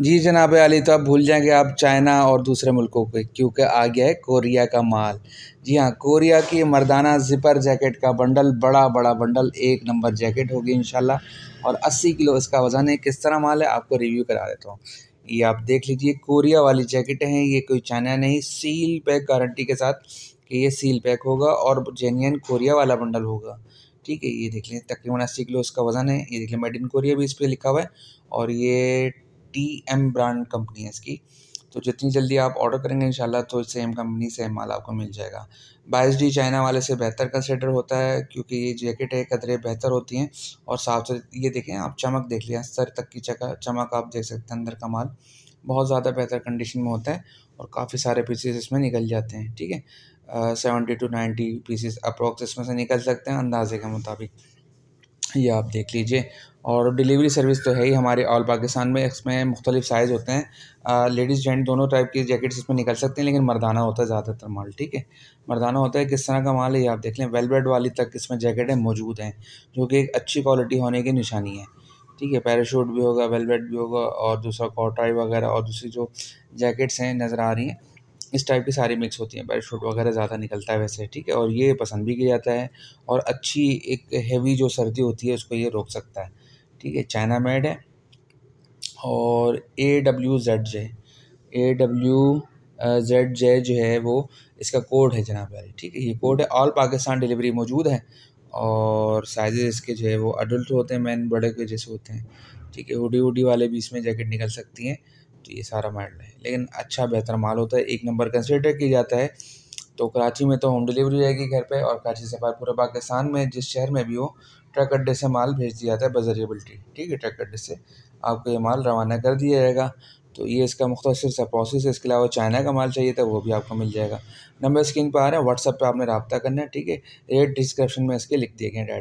जी जनाब अली तो आप भूल जाएंगे आप चाइना और दूसरे मुल्कों के क्योंकि आ गया है कोरिया का माल जी हाँ कोरिया की मर्दाना ज़िपर जैकेट का बंडल बड़ा बड़ा बंडल एक नंबर जैकेट होगी इन और 80 किलो इसका वज़न है किस तरह माल है आपको रिव्यू करा देता हूँ ये आप देख लीजिए कोरिया वाली जैकेटें हैं ये कोई चाइना नहीं सील पैक गारंटी के साथ कि ये सील पैक होगा और जेन्यन कोरिया वाला बंडल होगा ठीक है ये देख लें तकरीबन अस्सी किलो इसका वज़न है ये देख लें मेड इन कोरिया भी इस पर लिखा हुआ है और ये टी एम ब्रांड कंपनी है इसकी तो जितनी जल्दी आप ऑर्डर करेंगे इंशाल्लाह तो सेम कंपनी सेम माल आपको मिल जाएगा बाईस डी चाइना वाले से बेहतर कंसिडर होता है क्योंकि ये जैकेट है कदरें बेहतर होती हैं और साफ से ये देखें आप चमक देख लिया सर तक की चका चमक आप देख सकते हैं अंदर का माल बहुत ज़्यादा बेहतर कंडीशन में होता है और काफ़ी सारे पीसेस इसमें निकल जाते हैं ठीक है seventy two ninety pieces approx इसमें से निकल सकते हैं अंदाजे के मुताबिक ये आप देख लीजिए और डिलीवरी सर्विस तो है ही हमारे ऑल पाकिस्तान में इसमें मुख्तलिफ साइज़ होते हैं लेडीज़ जेंट दोनों टाइप की जैकेट्स इसमें निकल सकते हैं लेकिन मर्दाना होता है ज़्यादातर माल ठीक है मर्दाना होता है किस तरह का माल है ये आप देख लें वेलबेड वाली तक इसमें जैकेटें मौजूद हैं जो कि एक अच्छी क्वालिटी होने की निशानी है ठीक है पैराशूट भी होगा वेलबेड भी होगा और दूसरा कॉटाई वगैरह और दूसरी जो जैकेट्स हैं नज़र आ रही हैं इस टाइप की सारी मिक्स होती हैं पैराशूट वगैरह ज़्यादा निकलता है वैसे ठीक है और ये पसंद भी किया जाता है और अच्छी एक हैवी जो सर्दी होती है उसको ये रोक सकता है ठीक है चाइना मेड है और A W Z J A W Z J जो है वो इसका कोड है जनाब वाली ठीक है ये कोड है ऑल पाकिस्तान डिलीवरी मौजूद है और साइज इसके जो है वो अडल्ट होते हैं मैन बड़े के जैसे होते हैं ठीक है हुडी हुडी वाले भी इसमें जैकेट निकल सकती हैं तो ये सारा मैटर है लेकिन अच्छा बेहतर माल होता है एक नंबर कंसिडर किया जाता है तो कराची में तो होम डिलीवरी रहेगी घर पे और कराची से बाहर पूरे पाकिस्तान में जिस शहर में भी हो ट्रक अड्डे से माल भेज दिया जाता है बजरिए ठीक है ट्रक अड्डे से आपको ये माल रवाना कर दिया जाएगा तो ये इसका मुख्तर सा प्रोसेस है इसके अलावा चाइना का माल चाहिए था वो भी आपको मिल जाएगा नंबर स्क्रीन पर आ रहा है व्हाट्सअप पर आपने रबता करना है ठीक है रेट डिस्क्रिप्शन में इसके लिख दिए गए डाटा